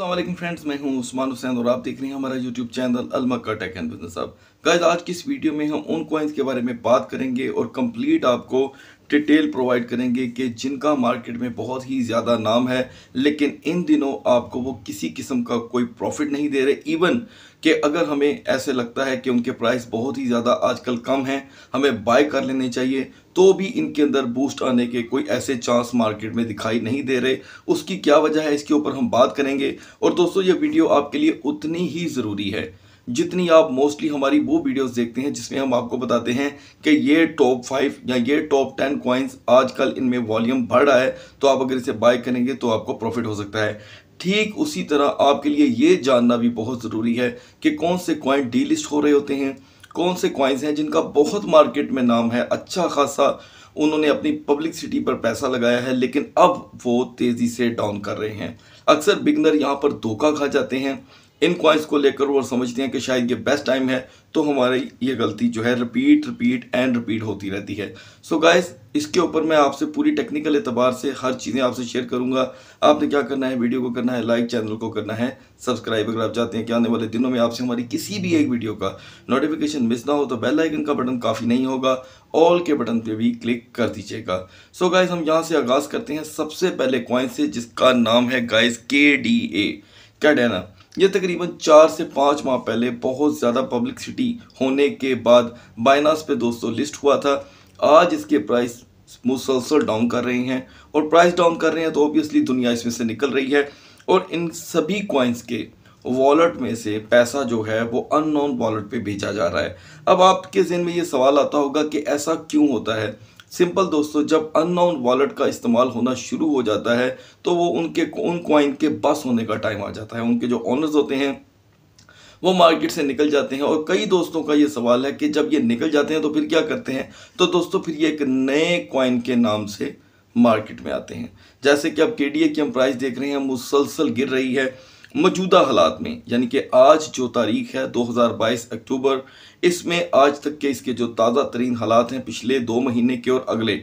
अल्लाह friends मैं हूं उस्मान हुसैन और आप देख रहे हैं हमारा YouTube channel Almakka tech and business अब गाइज आज की इस वीडियो में हम उन कॉइन्स के बारे में बात करेंगे और कंप्लीट आपको डिटेल प्रोवाइड करेंगे कि जिनका मार्केट में बहुत ही ज़्यादा नाम है लेकिन इन दिनों आपको वो किसी किस्म का कोई प्रॉफिट नहीं दे रहे इवन कि अगर हमें ऐसे लगता है कि उनके प्राइस बहुत ही ज़्यादा आजकल कम हैं हमें बाय कर लेने चाहिए तो भी इनके अंदर बूस्ट आने के कोई ऐसे चांस मार्केट में दिखाई नहीं दे रहे उसकी क्या वजह है इसके ऊपर हम बात करेंगे और दोस्तों ये वीडियो आपके लिए उतनी ही ज़रूरी है जितनी आप मोस्टली हमारी वो वीडियोस देखते हैं जिसमें हम आपको बताते हैं कि ये टॉप फाइव या ये टॉप टेन कॉइन्स आजकल इनमें वॉल्यूम बढ़ रहा है तो आप अगर इसे बाय करेंगे तो आपको प्रॉफिट हो सकता है ठीक उसी तरह आपके लिए ये जानना भी बहुत ज़रूरी है कि कौन से कॉइन डीलिस्ट हो रहे होते हैं कौन से कॉइन्स हैं जिनका बहुत मार्केट में नाम है अच्छा खासा उन्होंने अपनी पब्लिक सिटी पर पैसा लगाया है लेकिन अब वो तेज़ी से डाउन कर रहे हैं अक्सर बिगनर यहाँ पर धोखा खा जाते हैं इन क्वाइंस को लेकर और समझते हैं कि शायद ये बेस्ट टाइम है तो हमारी ये गलती जो है रिपीट रिपीट एंड रिपीट होती रहती है सो so गाइस इसके ऊपर मैं आपसे पूरी टेक्निकल एतबार से हर चीज़ें आपसे शेयर करूंगा आपने क्या करना है वीडियो को करना है लाइक चैनल को करना है सब्सक्राइब अगर आप चाहते हैं कि आने वाले दिनों में आपसे हमारी किसी भी एक वीडियो का नोटिफिकेशन मिस ना हो तो बेल आइकन का बटन काफ़ी नहीं होगा ऑल के बटन पर भी क्लिक कर दीजिएगा सो गाइज हम यहाँ से आगाज़ करते हैं सबसे पहले क्वाइंस से जिसका नाम है गाइज के डी ए क्या डेना ये तकरीबन चार से पाँच माह पहले बहुत ज़्यादा सिटी होने के बाद बाइनास पे दोस्तों लिस्ट हुआ था आज इसके प्राइस मुसलसल डाउन कर रहे हैं और प्राइस डाउन कर रहे हैं तो ऑब्वियसली दुनिया इसमें से निकल रही है और इन सभी कॉइन्स के वॉलेट में से पैसा जो है वो अननोन वॉलेट पे भेजा जा रहा है अब आपके जहन में ये सवाल आता होगा कि ऐसा क्यों होता है सिंपल दोस्तों जब अननोन वॉलेट का इस्तेमाल होना शुरू हो जाता है तो वो उनके उन क्वाइन के बस होने का टाइम आ जाता है उनके जो ऑनर्स होते हैं वो मार्केट से निकल जाते हैं और कई दोस्तों का ये सवाल है कि जब ये निकल जाते हैं तो फिर क्या करते हैं तो दोस्तों फिर ये एक नए क्वाइन के नाम से मार्केट में आते हैं जैसे कि अब के की हम प्राइस देख रहे हैं मुसलसल गिर रही है मौजूदा हालात में यानी कि आज जो तारीख है 2022 अक्टूबर इसमें आज तक के इसके जो ताज़ा तरीन हालात हैं पिछले दो महीने के और अगले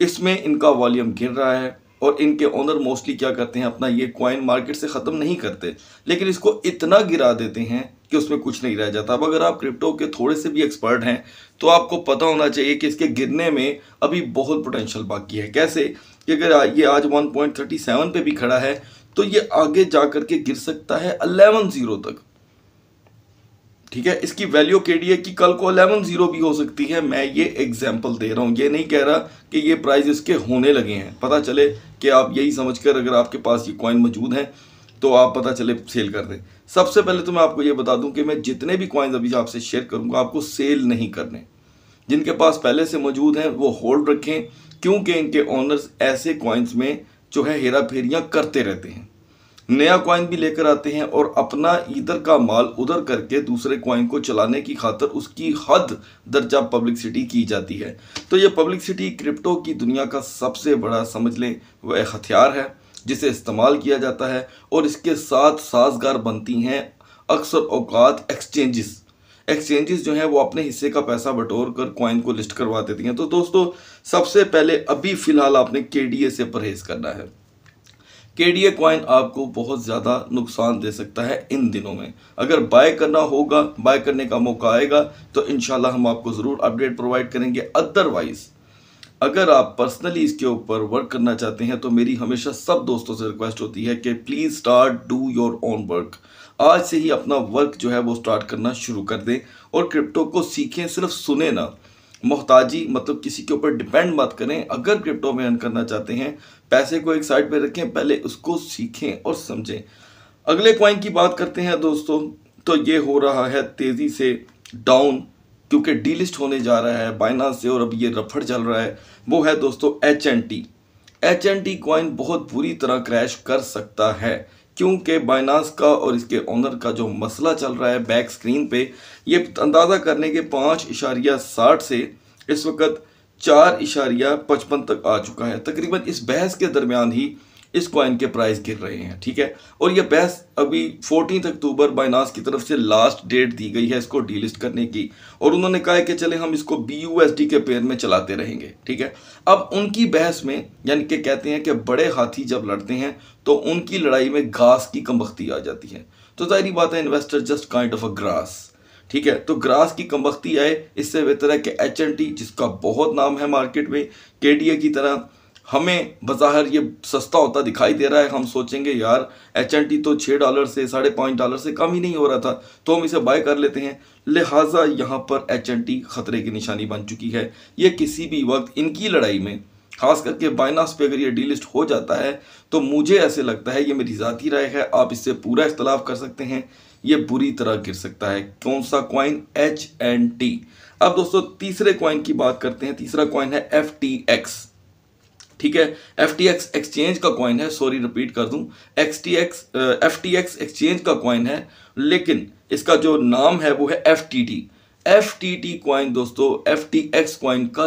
इसमें इनका वॉल्यूम गिर रहा है और इनके ओनर मोस्टली क्या करते हैं अपना ये कॉइन मार्केट से ख़त्म नहीं करते लेकिन इसको इतना गिरा देते हैं कि उसमें कुछ नहीं रह जाता अब अगर आप क्रिप्टो के थोड़े से भी एक्सपर्ट हैं तो आपको पता होना चाहिए कि इसके गिरने में अभी बहुत पोटेंशियल बाकी है कैसे कि अगर ये आज 1.37 पे भी खड़ा है तो ये आगे जा कर के गिर सकता है अलेवन ज़ीरो तक ठीक है इसकी वैल्यू के डी है कि कल को अलेवन जीरो भी हो सकती है मैं ये एग्जाम्पल दे रहा हूँ ये नहीं कह रहा कि ये प्राइस इसके होने लगे हैं पता चले कि आप यही समझकर अगर आपके पास ये कॉइन मौजूद हैं तो आप पता चले सेल कर दें सबसे पहले तो मैं आपको ये बता दूं कि मैं जितने भी कॉइन्स अभी आपसे शेयर करूँगा आपको सेल नहीं करने जिनके पास पहले से मौजूद हैं वो होल्ड रखें क्योंकि इनके ऑनर्स ऐसे कॉइन्स में जो है हेरा फेरियाँ करते रहते हैं नया कॉइन भी लेकर आते हैं और अपना इधर का माल उधर करके दूसरे कॉइन को चलाने की खातर उसकी हद दर्जा पब्लिक सिटी की जाती है तो ये सिटी क्रिप्टो की दुनिया का सबसे बड़ा समझ लें वह हथियार है जिसे इस्तेमाल किया जाता है और इसके साथ साजगार बनती हैं अक्सर अवकात एक्सचेंजेस एक्सचेंजेस जो हैं वो अपने हिस्से का पैसा बटोर कर कॉइन को लिस्ट करवा देती हैं तो दोस्तों सबसे पहले अभी फ़िलहाल आपने के से परहेज़ करना है के कॉइन आपको बहुत ज़्यादा नुकसान दे सकता है इन दिनों में अगर बाय करना होगा बाय करने का मौका आएगा तो इन हम आपको ज़रूर अपडेट प्रोवाइड करेंगे अदरवाइज़ अगर आप पर्सनली इसके ऊपर वर्क करना चाहते हैं तो मेरी हमेशा सब दोस्तों से रिक्वेस्ट होती है कि please start do your own work आज से ही अपना वर्क जो है वो स्टार्ट करना शुरू कर दें और क्रिप्टो को सीखें सिर्फ सुने ना मोहताजी मतलब किसी के ऊपर डिपेंड मत करें अगर क्रिप्टो में अर्न करना चाहते हैं पैसे को एक साइड पर रखें पहले उसको सीखें और समझें अगले कॉइन की बात करते हैं दोस्तों तो ये हो रहा है तेज़ी से डाउन क्योंकि डीलिस्ट होने जा रहा है बाइनास से और अब ये रफड़ चल रहा है वो है दोस्तों H N T H N T coin बहुत बुरी तरह क्रैश कर सकता है क्योंकि बाइनास का और इसके ऑनर का जो मसला चल रहा है बैक स्क्रीन पे ये अंदाज़ा करने के पाँच इशारिया साठ से इस वक्त चार इशारिया पचपन तक आ चुका है तकरीबन इस बहस के दरमियान ही इस कॉइन के प्राइस गिर रहे हैं ठीक है और यह बहस अभी फोर्टीन अक्टूबर बाइनास की तरफ से लास्ट डेट दी गई है इसको डीलिस्ट करने की और उन्होंने कहा है कि चले हम इसको बी के पेयर में चलाते रहेंगे ठीक है अब उनकी बहस में यानी कि कहते हैं कि बड़े हाथी जब लड़ते हैं तो उनकी लड़ाई में घास की कमबख्ती आ जाती है तो जाहिर बात है investor just kind of a ग्रास ठीक है तो ग्रास की कमबख्ती आए इससे बेहतर है कि एच एन टी जिसका बहुत नाम है मार्केट में के डी ए की तरह हमें बाहर ये सस्ता होता दिखाई दे रहा है हम सोचेंगे यार एच एन टी तो छः डॉलर से साढ़े पाँच डॉलर से कम ही नहीं हो रहा था तो हम इसे बाय कर लेते हैं लिहाजा यहाँ पर एच एन टी ख़तरे की निशानी बन चुकी है ये किसी भी वक्त इनकी लड़ाई में खास करके बाइनास पे अगर ये डीलिस्ट हो जाता है तो मुझे ऐसे लगता है ये मेरी ज़ाती राय है आप इससे पूरा इख्तलाफ कर सकते हैं ये बुरी तरह गिर सकता है कौन सा क्वाइन एच एन टी अब दोस्तों तीसरे क्वाइन की बात करते हैं तीसरा क्वाइन है एफ टी एक्स ठीक है एफ टी एक्स एक्सचेंज का कॉइन है सॉरी रिपीट कर दूं X T X F T X exchange का क्वाइन है लेकिन इसका जो नाम है वो है F T T F T T coin दोस्तों एफ टी एक्स क्वाइन का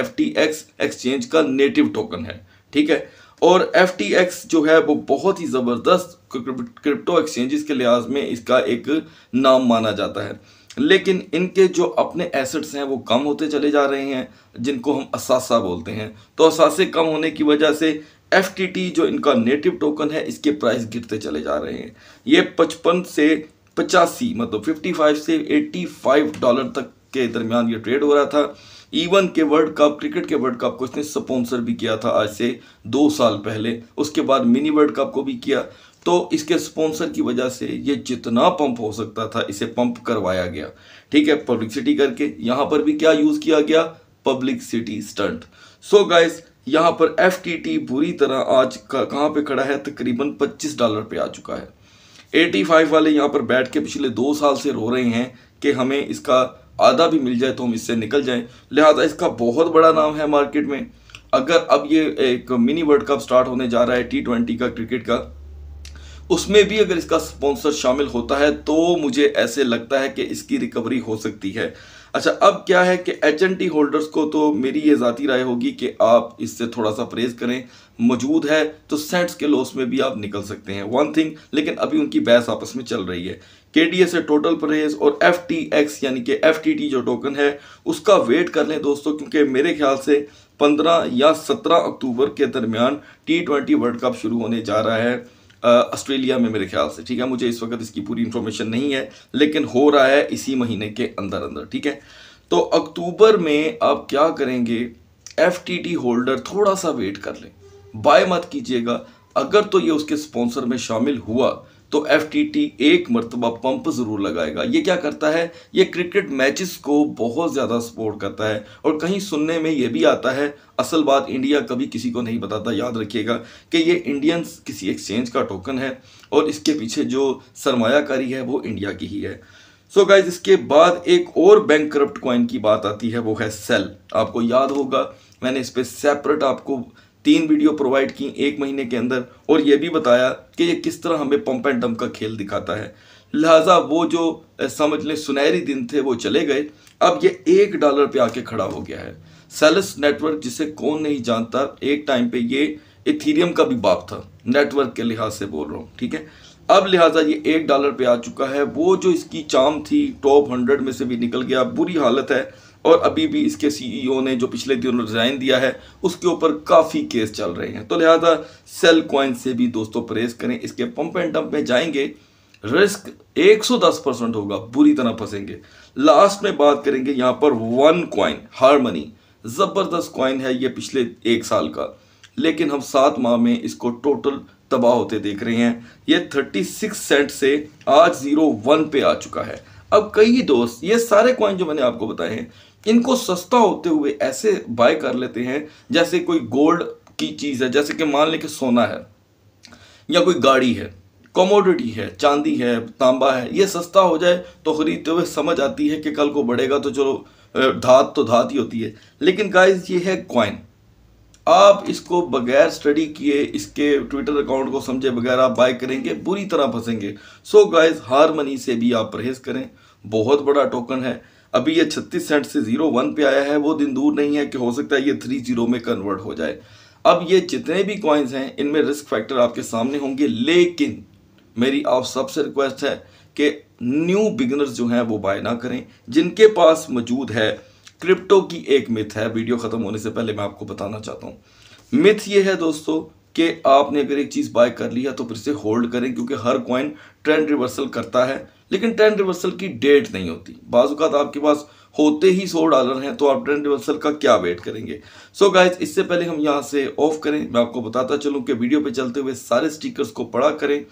एफ टी एक्स एक्सचेंज का नेटिव टोकन है ठीक है और एफ टी एक्स जो है वो बहुत ही ज़बरदस्त क्रिप्टो एक्सचेंजेस के लिहाज में इसका एक नाम माना जाता है लेकिन इनके जो अपने एसेट्स हैं वो कम होते चले जा रहे हैं जिनको हम असासा बोलते हैं तो असासे कम होने की वजह से एफ जो इनका नेटिव टोकन है इसके प्राइस गिरते चले जा रहे हैं ये पचपन से पचासी मतलब 55 से 85 डॉलर तक के दरमियान ये ट्रेड हो रहा था इवन के वर्ल्ड कप क्रिकेट के वर्ल्ड कप को इसने स्पॉन्सर भी किया था आज से दो साल पहले उसके बाद मिनी वर्ल्ड कप को भी किया तो इसके स्पॉन्सर की वजह से ये जितना पंप हो सकता था इसे पंप करवाया गया ठीक है पब्लिक सिटी करके यहाँ पर भी क्या यूज़ किया गया publicity stunt so guys यहाँ पर एफ बुरी तरह आज कहाँ पे खड़ा है तकरीबन 25 डॉलर पे आ चुका है 85 वाले यहाँ पर बैठ के पिछले दो साल से रो रहे हैं कि हमें इसका आधा भी मिल जाए तो हम इससे निकल जाए लिहाजा इसका बहुत बड़ा नाम है मार्केट में अगर अब ये एक मिनी वर्ल्ड कप स्टार्ट होने जा रहा है टी ट्वेंटी का क्रिकेट का उसमें भी अगर इसका स्पॉन्सर शामिल होता है तो मुझे ऐसे लगता है कि इसकी रिकवरी हो सकती है अच्छा अब क्या है कि एच एन टी होल्डर्स को तो मेरी ये ज़ाती राय होगी कि आप इससे थोड़ा सा परहेज करें मौजूद है तो सेंट्स के लॉस में भी आप निकल सकते हैं वन थिंग लेकिन अभी उनकी बहस आपस में चल रही है के डी एस से टोटल परहेज और एफ टी एक्स यानी कि एफ टी टी जो टोकन है उसका वेट कर लें दोस्तों क्योंकि मेरे ख्याल से पंद्रह या सत्रह अक्टूबर के दरमियान टी ट्वेंटी वर्ल्ड कप शुरू होने जा रहा है ऑस्ट्रेलिया में मेरे ख्याल से ठीक है मुझे इस वक्त इसकी पूरी इन्फॉर्मेशन नहीं है लेकिन हो रहा है इसी महीने के अंदर अंदर ठीक है तो अक्टूबर में आप क्या करेंगे एफ होल्डर थोड़ा सा वेट कर लें बाय मत कीजिएगा अगर तो ये उसके स्पॉन्सर में शामिल हुआ तो एफ एक मरतबा पंप ज़रूर लगाएगा ये क्या करता है ये क्रिकेट मैचेस को बहुत ज़्यादा सपोर्ट करता है और कहीं सुनने में ये भी आता है असल बात इंडिया कभी किसी को नहीं बताता याद रखिएगा कि ये इंडियन किसी एक्सचेंज का टोकन है और इसके पीछे जो सरमायाकारी है वो इंडिया की ही है सो so गाइज इसके बाद एक और बैंक करप्ट कॉइन की बात आती है वो है सेल आपको याद होगा मैंने इस पर सेपरेट आपको तीन वीडियो प्रोवाइड की एक महीने के अंदर और यह भी बताया कि ये किस तरह हमें पंप एंड डंप का खेल दिखाता है लिहाजा वो जो समझ लें सुनहरी दिन थे वो चले गए अब ये एक डॉलर पे आके खड़ा हो गया है सेलस नेटवर्क जिसे कौन नहीं जानता एक टाइम पे ये इथीरियम का भी बाप था नेटवर्क के लिहाज से बोल रहा हूँ ठीक है अब लिहाजा ये एक डॉलर पे आ चुका है वो जो इसकी चाम थी टॉप हंड्रेड में से भी निकल गया बुरी हालत है और अभी भी इसके सीईओ e ने जो पिछले दिनों रिज़ाइन दिया है उसके ऊपर काफ़ी केस चल रहे हैं तो लिहाजा सेल क्वाइन से भी दोस्तों परहेज करें इसके पंप एंड डंप में जाएंगे रिस्क 110 परसेंट होगा बुरी तरह फंसेंगे लास्ट में बात करेंगे यहाँ पर वन क्वाइन हारमनी ज़बरदस्त क्वाइन है ये पिछले एक साल का लेकिन हम सात माह में इसको टोटल तबाह होते देख रहे हैं ये 36 सेंट से आज जीरो वन पे आ चुका है अब कई दोस्त ये सारे क्वाइन जो मैंने आपको बताए हैं इनको सस्ता होते हुए ऐसे बाय कर लेते हैं जैसे कोई गोल्ड की चीज़ है जैसे कि मान लें कि सोना है या कोई गाड़ी है कमोडिटी है चांदी है तांबा है ये सस्ता हो जाए तो ख़रीदते हुए समझ आती है कि कल को बढ़ेगा तो चलो धात तो धात ही होती है लेकिन गाइस ये है कॉइन आप इसको बगैर स्टडी किए इसके ट्विटर अकाउंट को समझे बगैर आप बाय करेंगे बुरी तरह फंसेंगे सो गाइस हार मनी से भी आप परहेज करें बहुत बड़ा टोकन है अभी ये छत्तीस सेंट से ज़ीरो वन पे आया है वो दिन दूर नहीं है कि हो सकता है ये थ्री जीरो में कन्वर्ट हो जाए अब ये जितने भी कॉइन्स हैं इनमें रिस्क फैक्टर आपके सामने होंगे लेकिन मेरी आप सबसे रिक्वेस्ट है कि न्यू बिगनर्स जो हैं वो बाय ना करें जिनके पास मौजूद है क्रिप्टो की एक मिथ है वीडियो ख़त्म होने से पहले मैं आपको बताना चाहता हूँ मिथ ये है दोस्तों कि आपने अगर एक चीज़ बाय कर लिया तो फिर से होल्ड करें क्योंकि हर कॉइन ट्रेंड रिवर्सल करता है लेकिन ट्रेंड रिवर्सल की डेट नहीं होती बाजूकात तो आपके पास होते ही सौ डॉलर हैं तो आप ट्रेंड रिवर्सल का क्या वेट करेंगे सो so गाइज इससे पहले हम यहाँ से ऑफ करें मैं आपको बताता चलूँ कि वीडियो पे चलते हुए सारे स्टिकर्स को पढ़ा करें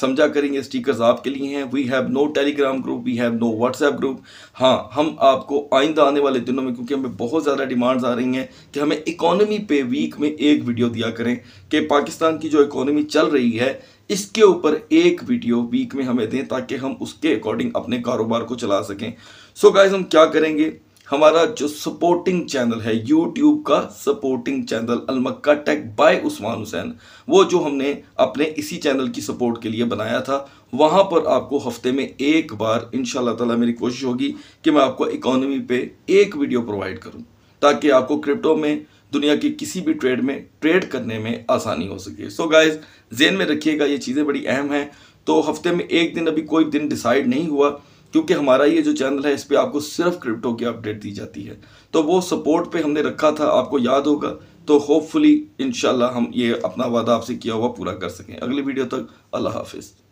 समझा करें ये स्टिकर्स आपके लिए हैं we have no Telegram group we have no WhatsApp group हाँ हम आपको आइंदा आने वाले दिनों में क्योंकि हमें बहुत ज़्यादा डिमांड्स आ रही हैं कि हमें इकोनॉमी पे वीक में एक वीडियो दिया करें कि पाकिस्तान की जो इकोनॉमी चल रही है इसके ऊपर एक वीडियो वीक में हमें दें ताकि हम उसके अकॉर्डिंग अपने कारोबार को चला सकें सो so गाइज हम क्या करेंगे हमारा जो सपोर्टिंग चैनल है यूट्यूब का supporting channel Almakka tech by Usman Hussain वो जो हमने अपने इसी चैनल की सपोर्ट के लिए बनाया था वहाँ पर आपको हफ्ते में एक बार इन ताला मेरी कोशिश होगी कि मैं आपको इकोनॉमी पे एक वीडियो प्रोवाइड करूँ ताकि आपको क्रिप्टो में दुनिया के किसी भी ट्रेड में ट्रेड करने में आसानी हो सके सो गाइज जेन में रखिएगा ये चीज़ें बड़ी अहम हैं तो हफ्ते में एक दिन अभी कोई दिन डिसाइड नहीं हुआ क्योंकि हमारा ये जो चैनल है इस पर आपको सिर्फ क्रिप्टो की अपडेट दी जाती है तो वो सपोर्ट पे हमने रखा था आपको याद होगा तो होपफुली इन हम ये अपना वादा आपसे किया हुआ पूरा कर सकें अगली वीडियो तक अल्लाह हाफिज़